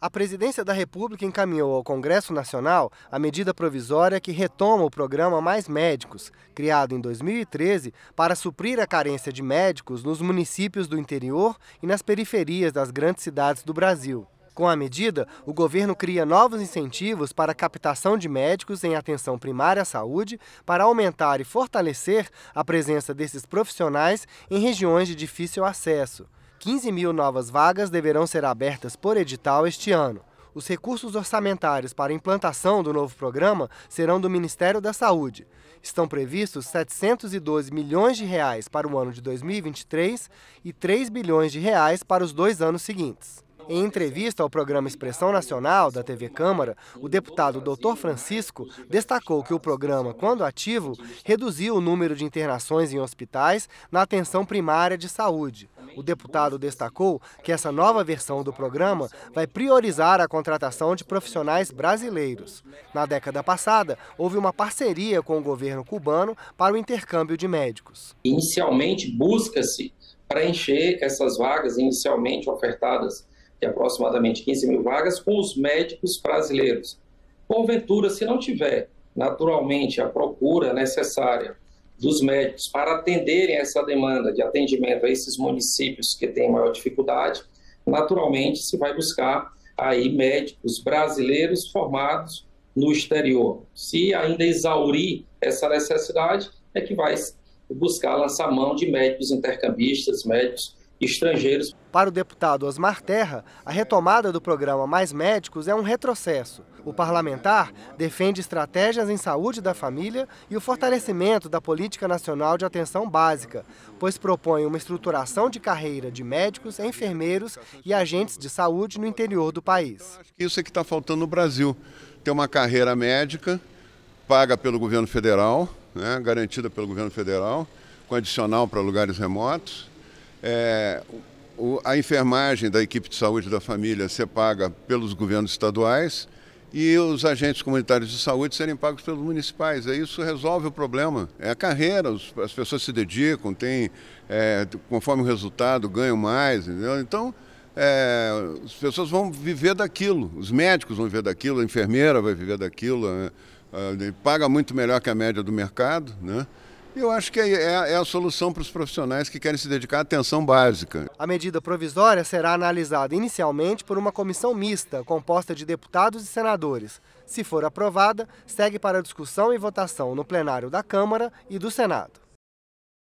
A presidência da República encaminhou ao Congresso Nacional a medida provisória que retoma o programa Mais Médicos, criado em 2013 para suprir a carência de médicos nos municípios do interior e nas periferias das grandes cidades do Brasil. Com a medida, o governo cria novos incentivos para a captação de médicos em atenção primária à saúde para aumentar e fortalecer a presença desses profissionais em regiões de difícil acesso. 15 mil novas vagas deverão ser abertas por edital este ano. Os recursos orçamentários para a implantação do novo programa serão do Ministério da Saúde. Estão previstos 712 milhões de reais para o ano de 2023 e 3 bilhões de reais para os dois anos seguintes. Em entrevista ao programa Expressão Nacional da TV Câmara, o deputado Dr. Francisco destacou que o programa, quando ativo, reduziu o número de internações em hospitais na atenção primária de saúde. O deputado destacou que essa nova versão do programa vai priorizar a contratação de profissionais brasileiros. Na década passada, houve uma parceria com o governo cubano para o intercâmbio de médicos. Inicialmente, busca-se preencher essas vagas inicialmente ofertadas de aproximadamente 15 mil vagas, com os médicos brasileiros. Porventura, se não tiver naturalmente a procura necessária dos médicos para atenderem essa demanda de atendimento a esses municípios que têm maior dificuldade, naturalmente se vai buscar aí médicos brasileiros formados no exterior. Se ainda exaurir essa necessidade, é que vai buscar lançar mão de médicos intercambistas, médicos estrangeiros. Para o deputado Osmar Terra, a retomada do programa Mais Médicos é um retrocesso. O parlamentar defende estratégias em saúde da família e o fortalecimento da Política Nacional de Atenção Básica, pois propõe uma estruturação de carreira de médicos, enfermeiros e agentes de saúde no interior do país. Isso é que está faltando no Brasil: ter uma carreira médica paga pelo governo federal, né, garantida pelo governo federal, com adicional para lugares remotos é, o, a enfermagem da equipe de saúde da família ser paga pelos governos estaduais e os agentes comunitários de saúde serem pagos pelos municipais. Isso resolve o problema. É a carreira, as pessoas se dedicam, tem é, conforme o resultado, ganham mais. Entendeu? Então, é, as pessoas vão viver daquilo, os médicos vão viver daquilo, a enfermeira vai viver daquilo, é, é, paga muito melhor que a média do mercado. Né? Eu acho que é, é, é a solução para os profissionais que querem se dedicar à atenção básica. A medida provisória será analisada inicialmente por uma comissão mista, composta de deputados e senadores. Se for aprovada, segue para discussão e votação no plenário da Câmara e do Senado.